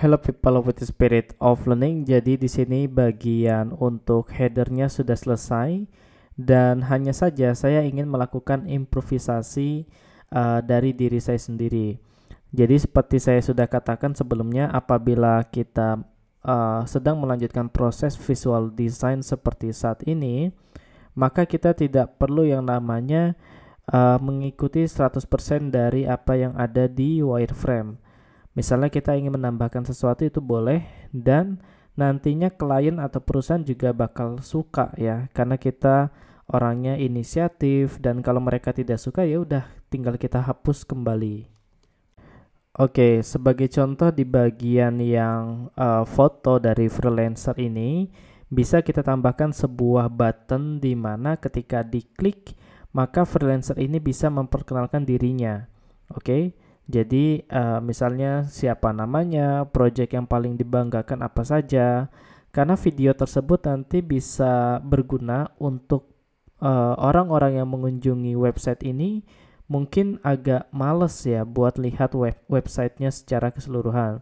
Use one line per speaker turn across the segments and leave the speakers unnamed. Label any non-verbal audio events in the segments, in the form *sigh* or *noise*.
Hello people with the spirit of learning. Jadi di sini bagian untuk headernya sudah selesai dan hanya saja saya ingin melakukan improvisasi uh, dari diri saya sendiri. Jadi seperti saya sudah katakan sebelumnya apabila kita uh, sedang melanjutkan proses visual design seperti saat ini, maka kita tidak perlu yang namanya uh, mengikuti 100% dari apa yang ada di wireframe Misalnya kita ingin menambahkan sesuatu itu boleh dan nantinya klien atau perusahaan juga bakal suka ya karena kita orangnya inisiatif dan kalau mereka tidak suka ya udah tinggal kita hapus kembali. Oke, sebagai contoh di bagian yang uh, foto dari freelancer ini bisa kita tambahkan sebuah button di mana ketika diklik maka freelancer ini bisa memperkenalkan dirinya. Oke. Okay? Jadi uh, misalnya siapa namanya, proyek yang paling dibanggakan apa saja. Karena video tersebut nanti bisa berguna untuk eh, orang-orang uh, yang mengunjungi website ini mungkin agak males ya buat lihat web websitenya secara keseluruhan.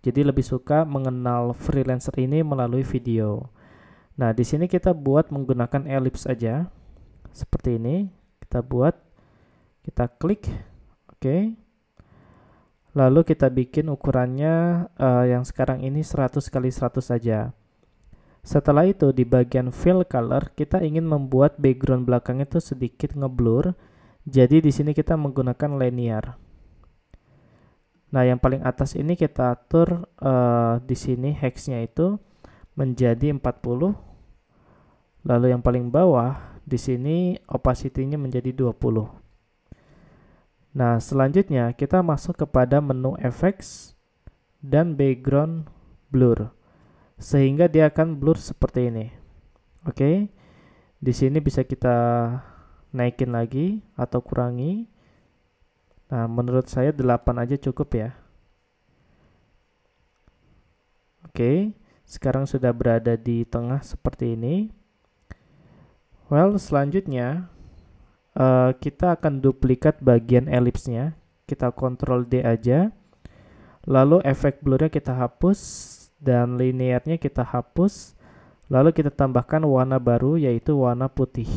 Jadi lebih suka mengenal freelancer ini melalui video. Nah di sini kita buat menggunakan ellipse aja seperti ini. Kita buat, kita klik, oke. Okay Lalu kita bikin ukurannya uh, yang sekarang ini 100 kali 100 saja. Setelah itu di bagian fill color kita ingin membuat background belakang itu sedikit ngeblur. Jadi di sini kita menggunakan linear. Nah, yang paling atas ini kita atur uh, di sini hexnya itu menjadi 40. Lalu yang paling bawah di sini opacity-nya menjadi 20. Nah, selanjutnya kita masuk kepada menu effects dan background blur. Sehingga dia akan blur seperti ini. Oke. Okay. Di sini bisa kita naikin lagi atau kurangi. Nah, menurut saya 8 aja cukup ya. Oke. Okay. Sekarang sudah berada di tengah seperti ini. Well, selanjutnya uh, kita akan duplikat bagian elipsnya. Kita kontrol D aja. Lalu efek blurnya kita hapus dan linearnya kita hapus. Lalu kita tambahkan warna baru yaitu warna putih.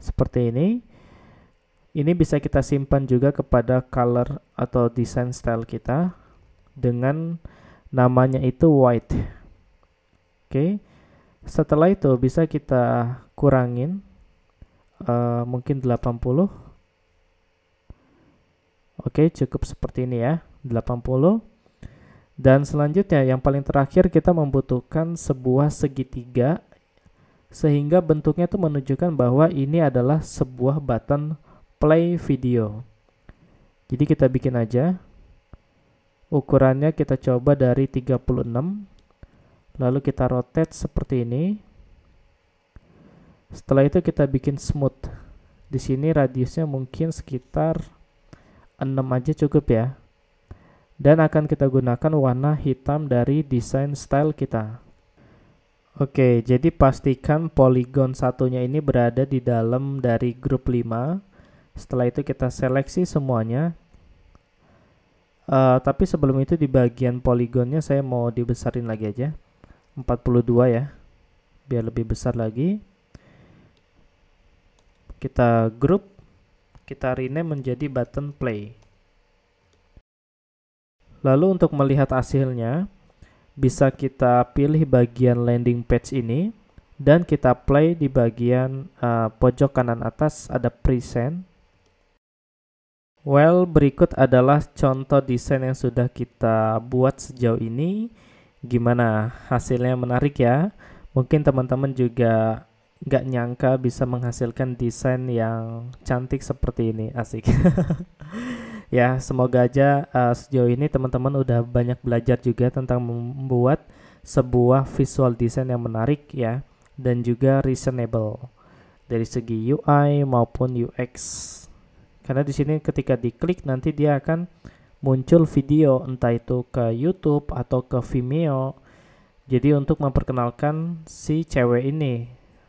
Seperti ini. Ini bisa kita simpan juga kepada color atau design style kita dengan namanya itu white. Oke. Okay. Setelah itu bisa kita kurangin Eh, mungkin 80 oke okay, cukup seperti ini ya 80 dan selanjutnya yang paling terakhir kita membutuhkan sebuah segitiga sehingga bentuknya itu menunjukkan bahwa ini adalah sebuah button play video. Jadi kita bikin aja. Ukurannya kita coba dari 36. Lalu kita rotate seperti ini. Setelah itu kita bikin smooth. Di sini radiusnya mungkin sekitar 6 aja cukup ya. Dan akan kita gunakan warna hitam dari desain style kita. Oke, jadi pastikan poligon satunya ini berada di dalam dari grup 5. Setelah itu kita seleksi semuanya. Uh, tapi sebelum itu di bagian poligonnya saya mau dibesarin lagi aja. 42 ya. Biar lebih besar lagi kita group, kita rename menjadi button play. Lalu untuk melihat hasilnya, bisa kita pilih bagian landing page ini dan kita play di bagian uh, pojok kanan atas ada present. Well, berikut adalah contoh desain yang sudah kita buat sejauh ini. Gimana hasilnya menarik ya? Mungkin teman-teman juga nggak nyangka bisa menghasilkan desain yang cantik seperti ini asik *laughs* ya semoga aja uh, sejauh ini teman-teman udah banyak belajar juga tentang membuat sebuah visual desain yang menarik ya dan juga reasonable dari segi UI maupun UX karena di sini ketika diklik nanti dia akan muncul video entah itu ke YouTube atau ke Vimeo jadi untuk memperkenalkan si cewek ini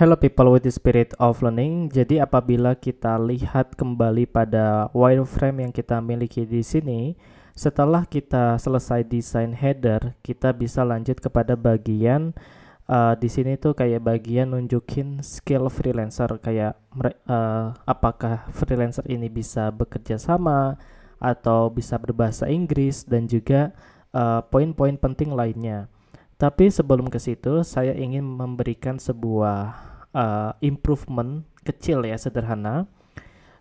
Hello people with the spirit of learning. Jadi apabila kita lihat kembali pada wireframe yang kita miliki di sini, setelah kita selesai desain header, kita bisa lanjut kepada bagian uh, di sini tuh kayak bagian nunjukin skill freelancer kayak uh, apakah freelancer ini bisa bekerja sama atau bisa berbahasa Inggris dan juga poin eh, poin-poin penting lainnya. Tapi sebelum ke situ, saya ingin memberikan sebuah uh, improvement kecil ya sederhana.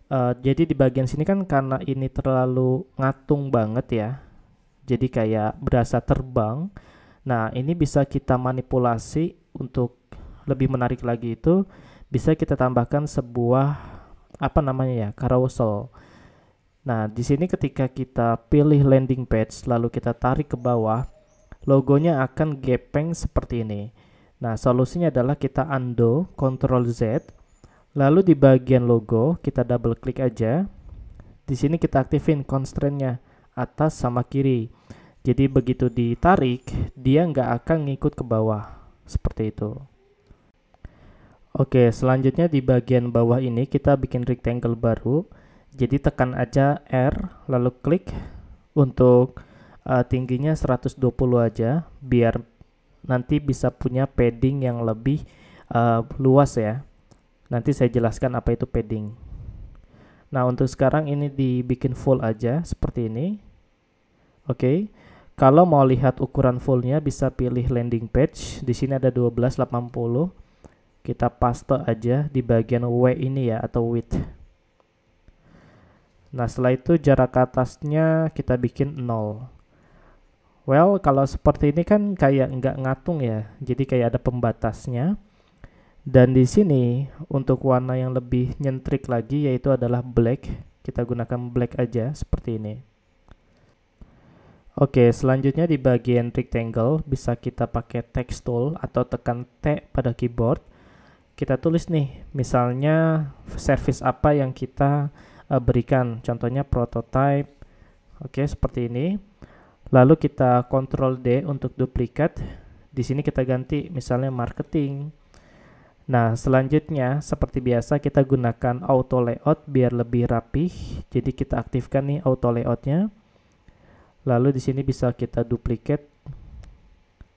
Uh, jadi di bagian sini kan karena ini terlalu ngatung banget ya. Jadi kayak berasa terbang. Nah, ini bisa kita manipulasi untuk lebih menarik lagi itu bisa kita tambahkan sebuah apa namanya ya, carousel. Nah, di sini ketika kita pilih landing page lalu kita tarik ke bawah, logonya akan gepeng seperti ini. Nah, solusinya adalah kita undo, Ctrl Z, lalu di bagian logo kita double klik aja. Di sini kita aktifin constraint-nya atas sama kiri. Jadi begitu ditarik, dia nggak akan ngikut ke bawah. Seperti itu. Oke, selanjutnya di bagian bawah ini kita bikin rectangle baru. Jadi tekan aja R, lalu klik untuk uh, tingginya 120 aja, biar nanti bisa punya padding yang lebih uh, luas ya. Nanti saya jelaskan apa itu padding. Nah, untuk sekarang ini dibikin full aja seperti ini. Oke. Okay. Kalau mau lihat ukuran fullnya bisa pilih landing page. Di sini ada 1280. Kita paste aja di bagian W ini ya atau width. Nah, setelah itu jarak atasnya kita bikin 0. Well, kalau seperti ini kan kayak nggak ngatung ya, jadi kayak ada pembatasnya. Dan di sini untuk warna yang lebih nyentrik lagi yaitu adalah black. Kita gunakan black aja seperti ini. Oke, selanjutnya di bagian rectangle bisa kita pakai text tool atau tekan T pada keyboard. Kita tulis nih, misalnya service apa yang kita uh, berikan. Contohnya prototype. Oke, seperti ini. Lalu kita kontrol D untuk duplikat. Di sini kita ganti misalnya marketing. Nah, selanjutnya seperti biasa kita gunakan auto layout biar lebih rapih. Jadi kita aktifkan nih auto layoutnya. Lalu di sini bisa kita duplikat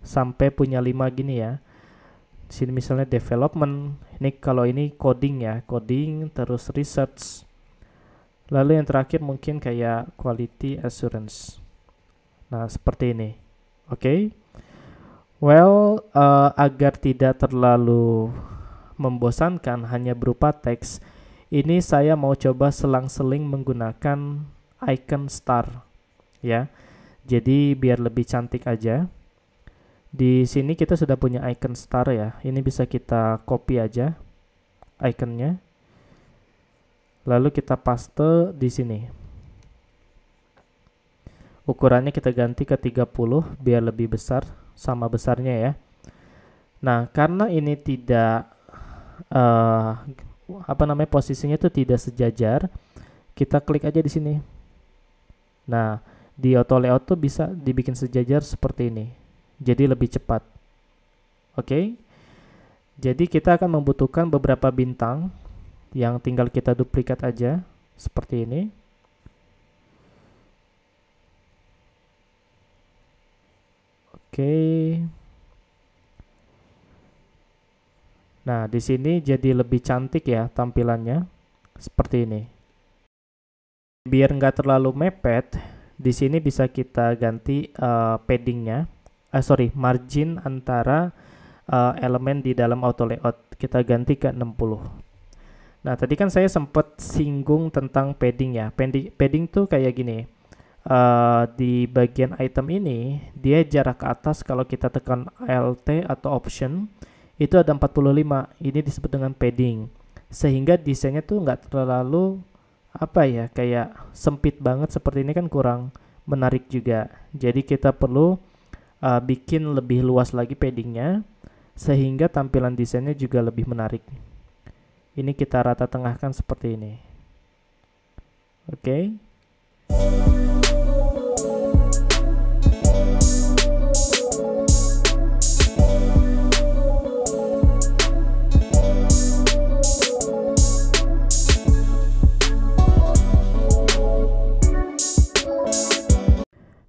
sampai punya 5 gini ya. Di sini misalnya development. Ini kalau ini coding ya, coding terus research. Lalu yang terakhir mungkin kayak quality assurance. Nah, seperti ini. Oke. Okay? Well, uh, agar tidak terlalu membosankan hanya berupa teks, ini saya mau coba selang-seling menggunakan icon star ya. Jadi biar lebih cantik aja. Di sini kita sudah punya icon star ya. Ini bisa kita copy aja iconnya. Lalu kita paste di sini ukurannya kita ganti ke 30 biar lebih besar sama besarnya ya nah karena ini tidak uh, apa namanya posisinya itu tidak sejajar kita klik aja di sini nah di auto layout tuh bisa dibikin sejajar seperti ini jadi lebih cepat oke okay? jadi kita akan membutuhkan beberapa bintang yang tinggal kita duplikat aja seperti ini Oke, Nah, di sini jadi lebih cantik ya tampilannya. Seperti ini. Biar nggak terlalu mepet, di sini bisa kita ganti uh, paddingnya. Uh, sorry, margin antara uh, elemen di dalam auto layout. Kita ganti ke 60. Nah, tadi kan saya sempat singgung tentang padding ya. Padding, padding tuh kayak gini uh, di bagian item ini dia jarak ke atas kalau kita tekan alt atau option itu ada 45 ini disebut dengan padding sehingga desainnya tuh nggak terlalu apa ya kayak sempit banget seperti ini kan kurang menarik juga jadi kita perlu uh, bikin lebih luas lagi paddingnya sehingga tampilan desainnya juga lebih menarik ini kita rata tengahkan seperti ini oke okay.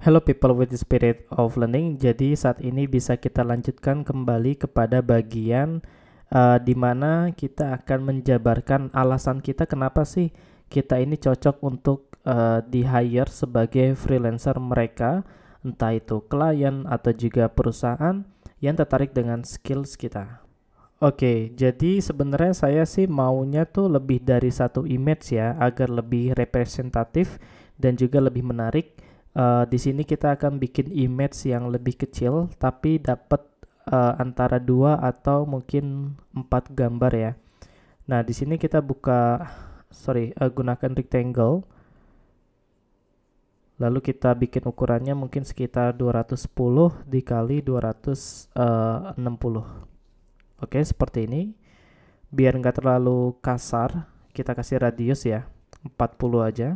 Hello people with the spirit of learning. Jadi saat ini bisa kita lanjutkan kembali kepada bagian uh, di mana kita akan menjabarkan alasan kita kenapa sih kita ini cocok untuk uh, di hire sebagai freelancer mereka, entah itu klien atau juga perusahaan yang tertarik dengan skills kita. Oke, okay, jadi sebenarnya saya sih maunya tuh lebih dari satu image ya agar lebih representatif dan juga lebih menarik Uh, di sini kita akan bikin image yang lebih kecil tapi dapat uh, antara dua atau mungkin empat gambar ya. Nah, di sini kita buka sorry, uh, gunakan rectangle. Lalu kita bikin ukurannya mungkin sekitar 210 dikali 260. Oke, seperti ini. Biar nggak terlalu kasar, kita kasih radius ya, 40 aja.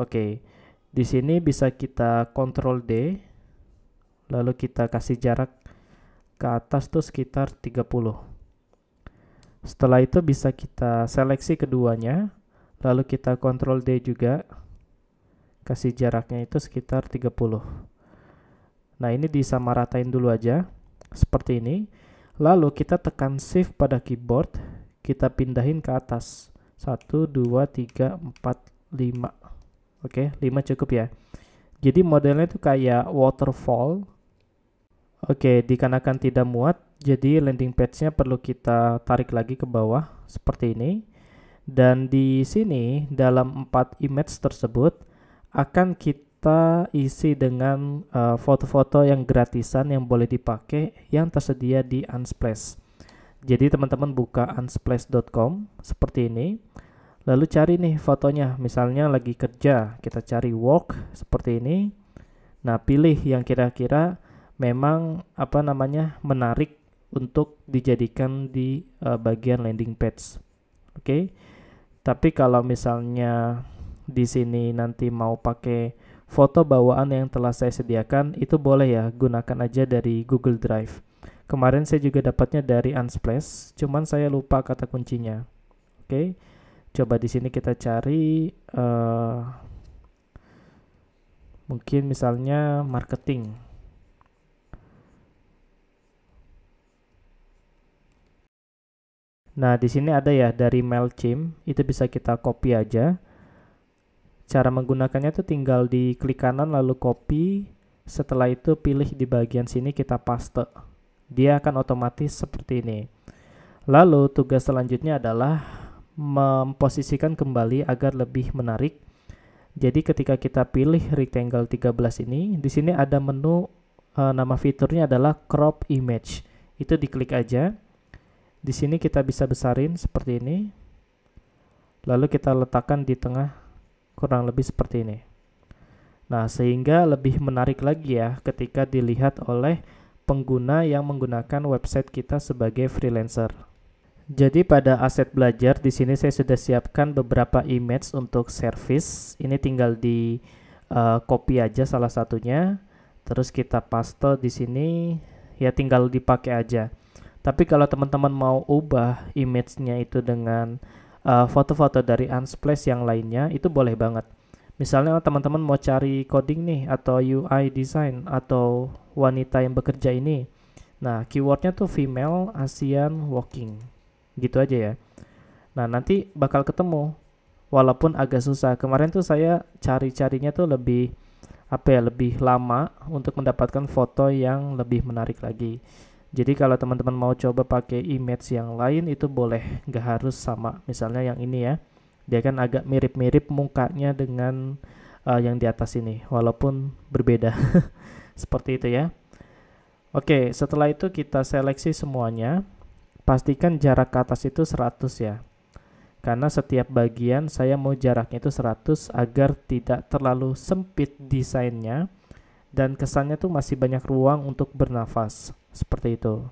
Oke. Di sini bisa kita kontrol D, lalu kita kasih jarak ke atas tuh sekitar 30. Setelah itu bisa kita seleksi keduanya, lalu kita kontrol D juga, kasih jaraknya itu sekitar 30. Nah ini disamaratain dulu aja, seperti ini. Lalu kita tekan shift pada keyboard, kita pindahin ke atas. 1, 2, 3, 4, 5. Oke, okay, 5 cukup ya. Jadi modelnya itu kayak waterfall. Oke, okay, dikarenakan tidak muat, jadi landing page-nya perlu kita tarik lagi ke bawah seperti ini. Dan di sini dalam 4 image tersebut akan kita isi dengan eh, foto-foto uh, foto -foto yang gratisan yang boleh dipakai yang tersedia di Unsplash. Jadi teman-teman buka unsplash.com seperti ini. Lalu cari nih fotonya, misalnya lagi kerja, kita cari work seperti ini. Nah, pilih yang kira-kira memang apa namanya menarik untuk dijadikan di uh, bagian landing page. Oke. Okay? Tapi kalau misalnya di sini nanti mau pakai foto bawaan yang telah saya sediakan, itu boleh ya, gunakan aja dari Google Drive. Kemarin saya juga dapatnya dari Unsplash, cuman saya lupa kata kuncinya. Oke. Okay? coba di sini kita cari uh, mungkin misalnya marketing nah di sini ada ya dari Mailchimp itu bisa kita copy aja cara menggunakannya itu tinggal di klik kanan lalu copy setelah itu pilih di bagian sini kita paste dia akan otomatis seperti ini lalu tugas selanjutnya adalah memposisikan kembali agar lebih menarik. Jadi ketika kita pilih rectangle 13 ini, di sini ada menu e, nama fiturnya adalah crop image. Itu diklik aja. Di sini kita bisa besarin seperti ini. Lalu kita letakkan di tengah kurang lebih seperti ini. Nah, sehingga lebih menarik lagi ya ketika dilihat oleh pengguna yang menggunakan website kita sebagai freelancer. Jadi pada aset belajar di sini saya sudah siapkan beberapa image untuk service. Ini tinggal di uh, copy aja salah satunya. Terus kita paste di sini ya tinggal dipakai aja. Tapi kalau teman-teman mau ubah image-nya itu dengan eh, foto-foto uh, dari Unsplash yang lainnya itu boleh banget. Misalnya teman-teman mau cari coding nih atau UI design atau wanita yang bekerja ini. Nah, keywordnya tuh female, Asian, walking gitu aja ya nah nanti bakal ketemu walaupun agak susah kemarin tuh saya cari-carinya tuh lebih apa ya lebih lama untuk mendapatkan foto yang lebih menarik lagi jadi kalau teman-teman mau coba pakai image yang lain itu boleh, nggak harus sama. Misalnya yang ini ya, dia kan agak mirip-mirip mukanya dengan uh, yang di atas ini, walaupun berbeda. *laughs* Seperti itu ya. Oke, setelah itu kita seleksi semuanya. Pastikan jarak ke atas itu 100 ya. Karena setiap bagian saya mau jaraknya itu 100 agar tidak terlalu sempit desainnya dan kesannya tuh masih banyak ruang untuk bernafas. Seperti itu.